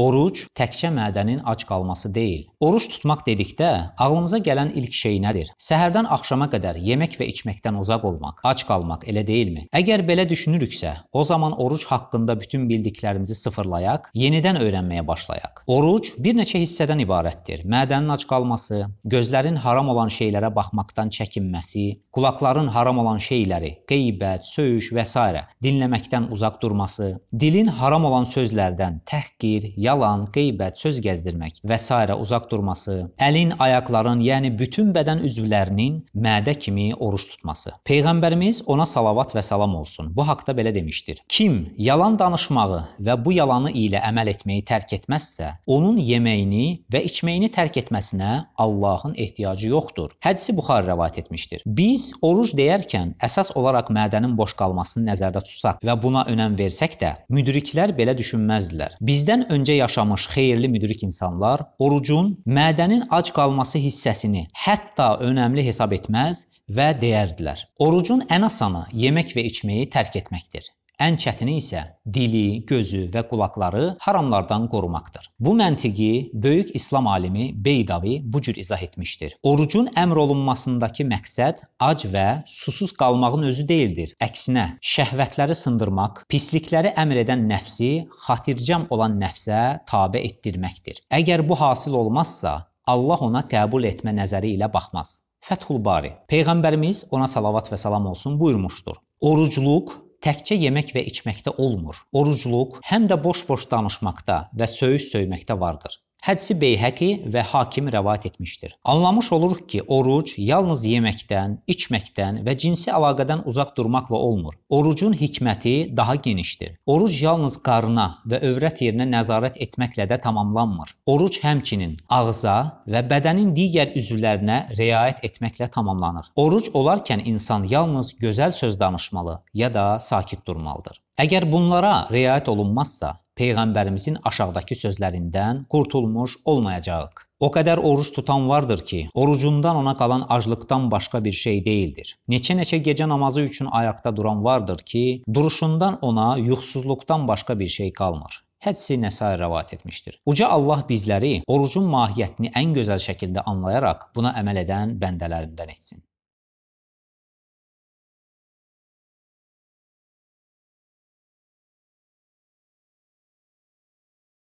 Oruc təkcə mədənin ac qalması deyil. Oruc tutmaq dedikdə ağlımıza gələn ilk şey nədir? Səhərdən axşama qədər yemək və içməkdən uzaq olmaq, ac qalmaq, elə deyilmi? Əgər belə düşünürüksə, o zaman oruc haqqında bütün bildiklərimizi sıfırlayaq, yenidən öyrənməyə başlayaq. Oruc bir neçə hissədən ibarətdir. Mədənin ac qalması, gözlərin haram olan şeylərə baxmaqdan çəkinməsi, qulaqların haram olan şeyləri, qeybət, söyüş və s. dinləməkdən uzaq durması, dilin haram olan sözlərdən təhqir yalan, qeybət, söz gəzdirmək və s. uzaq durması, əlin, ayaqların, yəni bütün bədən üzvlərinin mədə kimi oruç tutması. Peyğəmbərimiz ona salavat və salam olsun. Bu haqqda belə demişdir. Kim yalan danışmağı və bu yalanı ilə əməl etməyi tərk etməzsə, onun yeməyini və içməyini tərk etməsinə Allahın ehtiyacı yoxdur. Hədisi Buxari rivayet etmişdir. Biz oruc deyərkən əsas olaraq mədənin boş qalmasını nəzərdə tutsaq və buna önəm versək də, müdriklər belə düşünməzdilər. Bizdən öncə ömrüncə yaşamış xeyirli müdrik insanlar orucun mədənin ac qalması hissəsini hətta önəmli hesab etməz və deyərdilər: "Orucun ən asanı yemək və içməyi tərk etməkdir." Ən çətini isə dili, gözü və qulaqları haramlardan qorumaqdır. Bu məntiqi böyük İslam alimi Beydavi bu cür izah etmişdir. Orucun əmr olunmasındakı məqsəd ac və susuz qalmağın özü deyildir. Əksinə, şəhvətləri sındırmaq, pislikləri əmr edən nəfsi xatircəm olan nəfsə tabe etdirməkdir. Əgər bu hasil olmazsa, Allah ona qəbul etmə nəzəri ilə baxmaz. Fəthul Bari. Peyğəmbərimiz ona salavat və salam olsun buyurmuşdur. Orucluq təkcə yemək və içməkdə olmur. Orucluq həm də boş-boş danışmaqda və söyüş söyməkdə vardır. Hədsi Beyhəqi və Hakim rəvat etmişdir. Anlamış oluruq ki, oruc yalnız yeməkdən, içməkdən və cinsi əlaqədən uzaq durmaqla olmur. Orucun hikməti daha genişdir. Oruc yalnız qarına və övrət yerinə nəzarət etməklə də tamamlanmır. Oruc həmçinin ağza və bədənin digər üzvlərinə riayət etməklə tamamlanır. Oruc olarkən insan yalnız gözəl söz danışmalı ya da sakit durmalıdır. Əgər bunlara riayət olunmazsa, Peyğəmbərimizin aşağıdakı sözlərindən qurtulmuş olmayacağıq. O qədər oruç tutan vardır ki, orucundan ona qalan aclıqdan başqa bir şey deyildir. Neçə-neçə gecə namazı üçün ayaqda duran vardır ki, duruşundan ona yuxsuzluqdan başqa bir şey qalmır. Hədsi Nəsai rəvat etmişdir. Uca Allah bizləri orucun mahiyyətini ən gözəl şəkildə anlayaraq buna əməl edən bəndələrdən etsin.